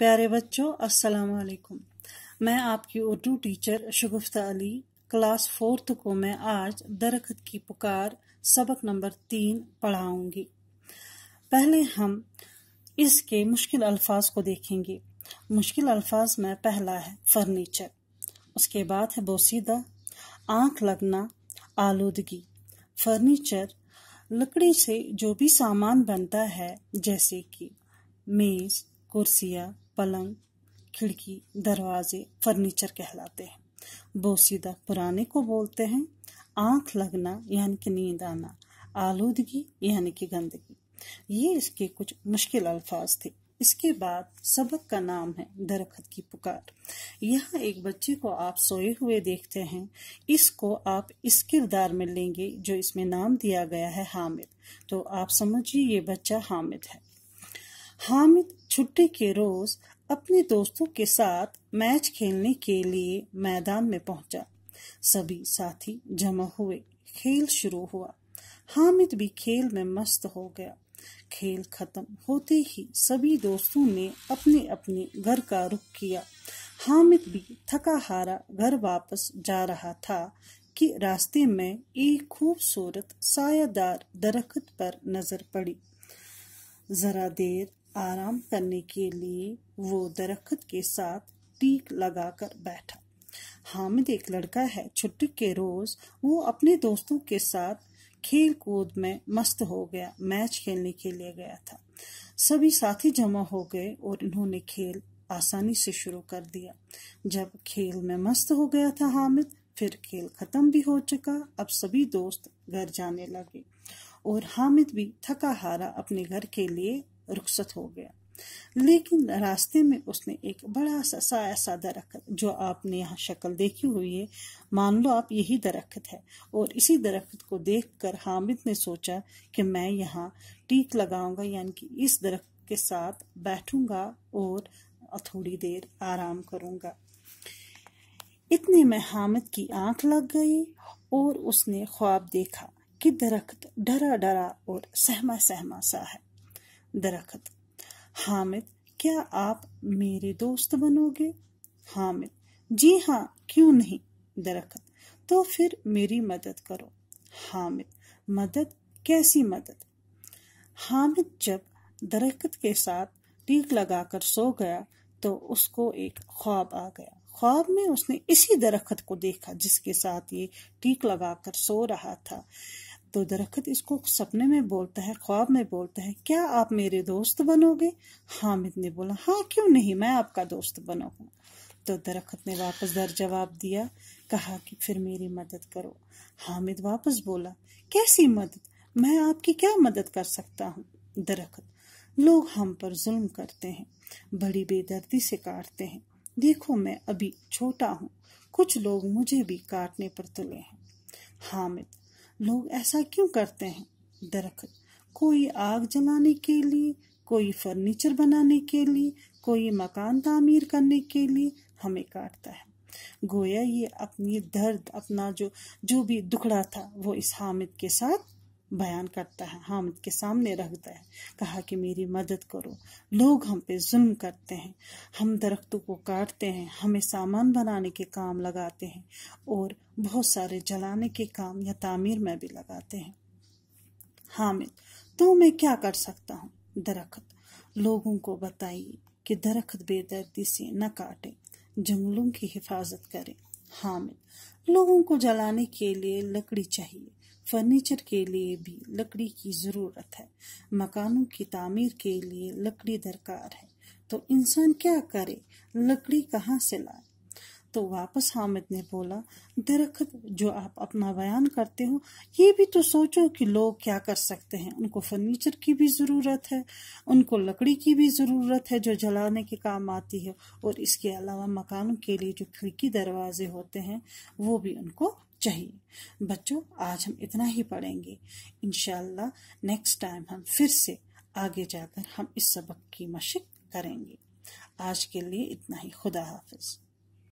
प्यारे बच्चों अस्सलाम वालेकुम मैं आपकी Urdu teacher Shagufta Ali class fourth को मैं आज दरख्त की पुकार सबक नंबर तीन पढ़ाऊंगी पहले हम इसके मुश्किल अल्फाज को देखेंगे मुश्किल अल्फाज में पहला है फर्नीचर उसके बाद है बोसीदा आंख लगना आलूदगी फर्नीचर लकड़ी से जो भी सामान बनता है जैसे कि मेज़ कुर्सियाँ पलंग खिड़की दरवाजे फर्नीचर कहलाते हैं बोसीदा पुराने को बोलते हैं आंख लगना यानी कि नींद आना आलूदगी यानी कि गंदगी ये इसके कुछ मुश्किल अल्फाज थे इसके बाद सबक का नाम है दरख्त की पुकार यहाँ एक बच्चे को आप सोए हुए देखते हैं इसको आप इस किरदार में लेंगे जो इसमें नाम दिया गया है हामिद तो आप समझिए ये बच्चा हामिद है हामिद छुट्टी के रोज अपने दोस्तों के साथ मैच खेलने के लिए मैदान में पहुंचा सभी साथी जमा हुए खेल शुरू हुआ हामिद भी खेल में मस्त हो गया खेल खत्म होते ही सभी दोस्तों ने अपने अपने घर का रुख किया हामिद भी थका हारा घर वापस जा रहा था कि रास्ते में एक खूबसूरत सायादार दरख्त पर नजर पड़ी जरा देर आराम करने के लिए वो दरख्त के साथ टीक लगाकर बैठा हामिद एक लड़का है छुट्टी के रोज वो अपने दोस्तों के साथ खेल कूद में मस्त हो गया मैच खेलने के लिए गया था सभी साथी जमा हो गए और इन्होंने खेल आसानी से शुरू कर दिया जब खेल में मस्त हो गया था हामिद फिर खेल खत्म भी हो चुका अब सभी दोस्त घर जाने लगे और हामिद भी थका हारा अपने घर के लिए रुखसत हो गया लेकिन रास्ते में उसने एक बड़ा सा साया सा दरख्त जो आपने यहाँ शक्ल देखी हुई है मान लो आप यही दरख्त है और इसी दरख्त को देखकर हामिद ने सोचा कि मैं यहाँ टीक लगाऊंगा यानी कि इस दरख्त के साथ बैठूंगा और थोड़ी देर आराम करूंगा इतने में हामिद की आंख लग गई और उसने ख्वाब देखा कि दरख्त डरा डरा और सहमा सहमा सा है दरख्त हामिद क्या आप मेरे दोस्त बनोगे हामिद जी हाँ क्यों नहीं दरख्त तो फिर मेरी मदद करो हामिद मदद कैसी मदद हामिद जब दरख्त के साथ टीक लगाकर सो गया तो उसको एक ख्वाब आ गया ख्वाब में उसने इसी दरख्त को देखा जिसके साथ ये टीक लगाकर सो रहा था तो दरख्त इसको सपने में बोलता है ख्वाब में बोलता है क्या आप मेरे दोस्त बनोगे हामिद ने बोला हाँ क्यों नहीं मैं आपका दोस्त बनूंगा तो दरख्त ने वापस दर जवाब दिया कहा कि फिर मेरी मदद करो हामिद वापस बोला कैसी मदद मैं आपकी क्या मदद कर सकता हूँ दरख्त लोग हम पर जुल्म करते हैं बड़ी बेदर्दी से काटते हैं देखो मैं अभी छोटा हूँ कुछ लोग मुझे भी काटने पर तुले हैं हामिद लोग ऐसा क्यों करते हैं दरख्त कोई आग जलाने के लिए कोई फर्नीचर बनाने के लिए कोई मकान तामीर करने के लिए हमें काटता है गोया ये अपनी दर्द अपना जो जो भी दुखड़ा था वो इस हामिद के साथ बयान करता है हामिद के सामने रखता है कहा कि मेरी मदद करो लोग हम पे जुल्म करते हैं हम दरख्तों को काटते हैं हमें सामान बनाने के काम लगाते हैं और बहुत सारे जलाने के काम या तामीर में भी लगाते हैं हामिद तो मैं क्या कर सकता हूँ दरख्त लोगों को बताइए कि दरख्त बेदर्दी से न काटे जंगलों की हिफाजत करें हामिद लोगों को जलाने के लिए लकड़ी चाहिए फर्नीचर के लिए भी लकड़ी की ज़रूरत है मकानों की तामीर के लिए लकड़ी दरकार है तो इंसान क्या करे लकड़ी कहाँ से लाए तो वापस हामिद ने बोला दरख्त जो आप अपना बयान करते हो ये भी तो सोचो कि लोग क्या कर सकते हैं उनको फर्नीचर की भी ज़रूरत है उनको लकड़ी की भी ज़रूरत है जो जलाने के काम आती है और इसके अलावा मकानों के लिए जो खिड़की दरवाजे होते हैं वो भी उनको चाहिए बच्चों आज हम इतना ही पढ़ेंगे इनशाला नेक्स्ट टाइम हम फिर से आगे जाकर हम इस सबक की मशक करेंगे आज के लिए इतना ही खुदा हाफिज़